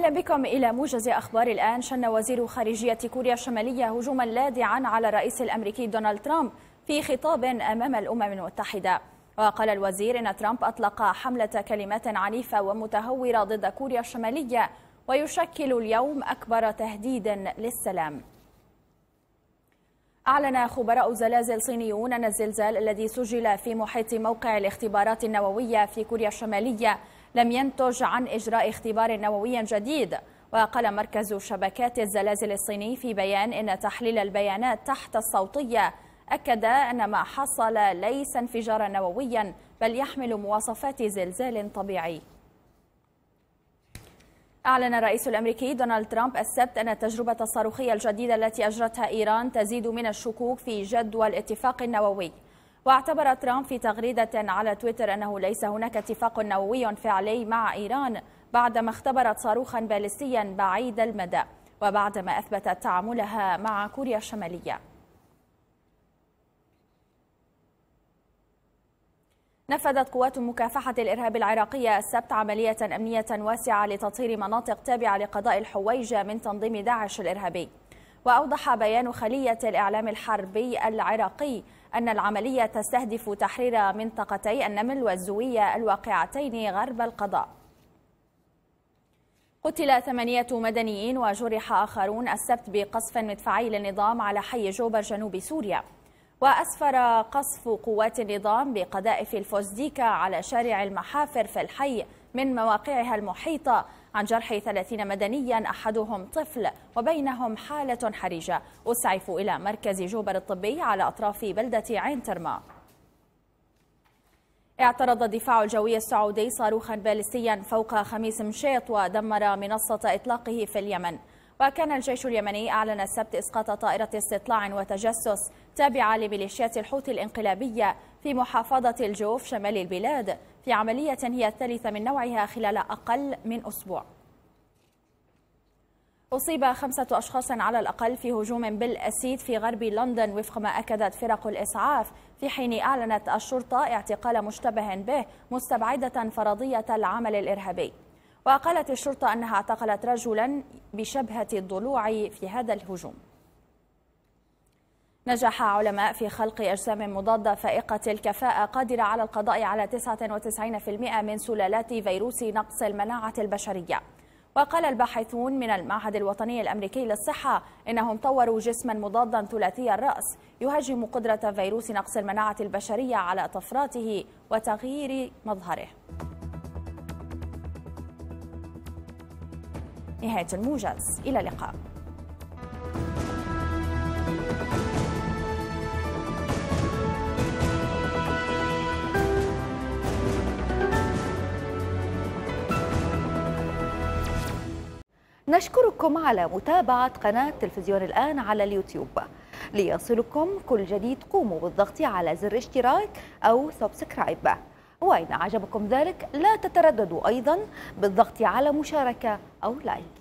أهلا بكم إلى موجز أخبار الآن شن وزير خارجية كوريا الشمالية هجوما لاذعا على الرئيس الأمريكي دونالد ترامب في خطاب أمام الأمم المتحدة وقال الوزير أن ترامب أطلق حملة كلمات عنيفة ومتهورة ضد كوريا الشمالية ويشكل اليوم أكبر تهديد للسلام أعلن خبراء زلازل صينيون أن الزلزال الذي سجل في محيط موقع الاختبارات النووية في كوريا الشمالية لم ينتج عن إجراء اختبار نووي جديد وقال مركز شبكات الزلازل الصيني في بيان إن تحليل البيانات تحت الصوتية أكد أن ما حصل ليس انفجارا نوويا بل يحمل مواصفات زلزال طبيعي أعلن الرئيس الأمريكي دونالد ترامب السبت أن التجربة الصاروخية الجديدة التي أجرتها إيران تزيد من الشكوك في جدوى الاتفاق النووي واعتبر ترامب في تغريدة على تويتر أنه ليس هناك اتفاق نووي فعلي مع إيران بعدما اختبرت صاروخا باليستيا بعيد المدى وبعدما أثبتت تعاملها مع كوريا الشمالية نفذت قوات مكافحة الإرهاب العراقية السبت عملية أمنية واسعة لتطهير مناطق تابعة لقضاء الحويجة من تنظيم داعش الإرهابي وأوضح بيان خلية الإعلام الحربي العراقي أن العملية تستهدف تحرير منطقتي النمل والزوية الواقعتين غرب القضاء قتل ثمانية مدنيين وجرح آخرون السبت بقصف مدفعي للنظام على حي جوبر جنوب سوريا وأسفر قصف قوات النظام بقذائف الفوزديكا على شارع المحافر في الحي من مواقعها المحيطة عن جرح 30 مدنيا أحدهم طفل وبينهم حالة حرجة أسعف إلى مركز جوبر الطبي على أطراف بلدة عين ترما اعترض الدفاع الجوي السعودي صاروخا باليستيا فوق خميس مشيط ودمر منصة إطلاقه في اليمن وكان الجيش اليمني أعلن السبت إسقاط طائرة استطلاع وتجسس تابعة لميليشيات الحوثي الإنقلابية في محافظة الجوف شمال البلاد في عملية هي الثالثة من نوعها خلال أقل من أسبوع أصيب خمسة أشخاص على الأقل في هجوم بالأسيد في غرب لندن وفق ما أكدت فرق الإسعاف في حين أعلنت الشرطة اعتقال مشتبه به مستبعدة فرضية العمل الإرهابي وقالت الشرطة أنها اعتقلت رجلا بشبهة الضلوع في هذا الهجوم نجح علماء في خلق أجسام مضادة فائقة الكفاءة قادرة على القضاء على 99% من سلالات فيروس نقص المناعة البشرية وقال الباحثون من المعهد الوطني الأمريكي للصحة إنهم طوروا جسما مضادا ثلاثي الرأس يهاجم قدرة فيروس نقص المناعة البشرية على طفراته وتغيير مظهره نهاية الموجز إلى اللقاء نشكركم على متابعة قناة تلفزيون الآن على اليوتيوب ليصلكم كل جديد قوموا بالضغط على زر اشتراك أو سبسكرايب وإن أعجبكم ذلك لا تترددوا أيضا بالضغط على مشاركة أو لايك